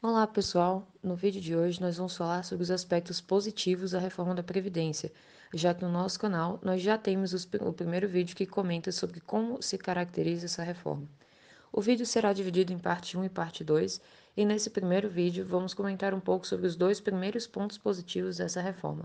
Olá pessoal, no vídeo de hoje nós vamos falar sobre os aspectos positivos da reforma da Previdência, já que no nosso canal nós já temos o primeiro vídeo que comenta sobre como se caracteriza essa reforma. O vídeo será dividido em parte 1 e parte 2, e nesse primeiro vídeo vamos comentar um pouco sobre os dois primeiros pontos positivos dessa reforma.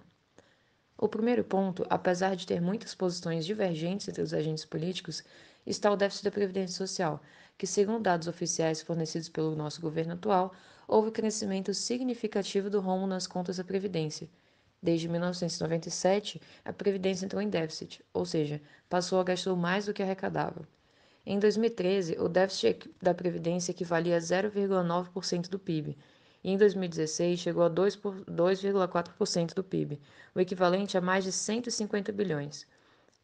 O primeiro ponto, apesar de ter muitas posições divergentes entre os agentes políticos, está o déficit da Previdência Social, que, segundo dados oficiais fornecidos pelo nosso governo atual, houve crescimento significativo do rombo nas contas da Previdência. Desde 1997, a Previdência entrou em déficit, ou seja, passou a gastar mais do que arrecadava. Em 2013, o déficit da Previdência equivalia a 0,9% do PIB, e em 2016 chegou a 2,4% do PIB, o equivalente a mais de 150 bilhões.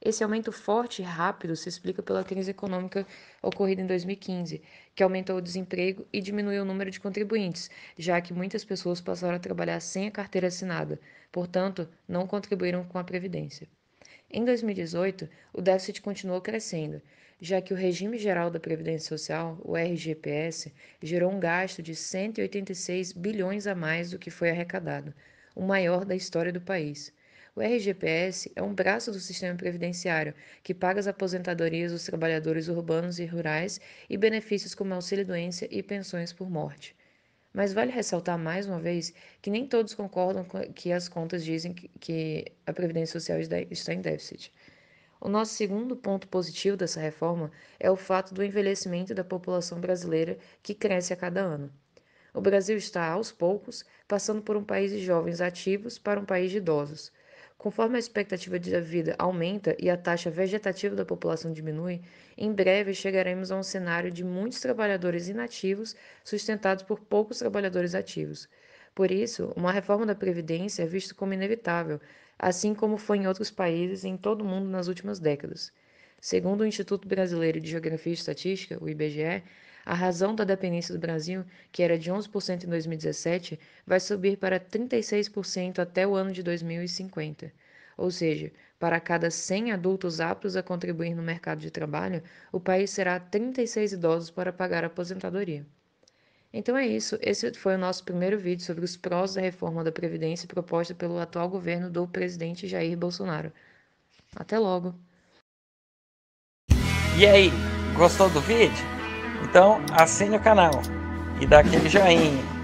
Esse aumento forte e rápido se explica pela crise econômica ocorrida em 2015, que aumentou o desemprego e diminuiu o número de contribuintes, já que muitas pessoas passaram a trabalhar sem a carteira assinada, portanto, não contribuíram com a Previdência. Em 2018, o déficit continuou crescendo, já que o Regime Geral da Previdência Social, o RGPS, gerou um gasto de 186 bilhões a mais do que foi arrecadado, o maior da história do país. O RGPS é um braço do sistema previdenciário que paga as aposentadorias dos trabalhadores urbanos e rurais e benefícios como auxílio-doença e pensões por morte. Mas vale ressaltar mais uma vez que nem todos concordam que as contas dizem que a Previdência Social está em déficit. O nosso segundo ponto positivo dessa reforma é o fato do envelhecimento da população brasileira que cresce a cada ano. O Brasil está, aos poucos, passando por um país de jovens ativos para um país de idosos, Conforme a expectativa de vida aumenta e a taxa vegetativa da população diminui, em breve chegaremos a um cenário de muitos trabalhadores inativos sustentados por poucos trabalhadores ativos. Por isso, uma reforma da Previdência é vista como inevitável, assim como foi em outros países em todo o mundo nas últimas décadas. Segundo o Instituto Brasileiro de Geografia e Estatística, o IBGE, a razão da dependência do Brasil, que era de 11% em 2017, vai subir para 36% até o ano de 2050. Ou seja, para cada 100 adultos aptos a contribuir no mercado de trabalho, o país será 36 idosos para pagar a aposentadoria. Então é isso, esse foi o nosso primeiro vídeo sobre os prós da reforma da Previdência proposta pelo atual governo do presidente Jair Bolsonaro. Até logo! E aí, gostou do vídeo? Então assine o canal e dá aquele joinha.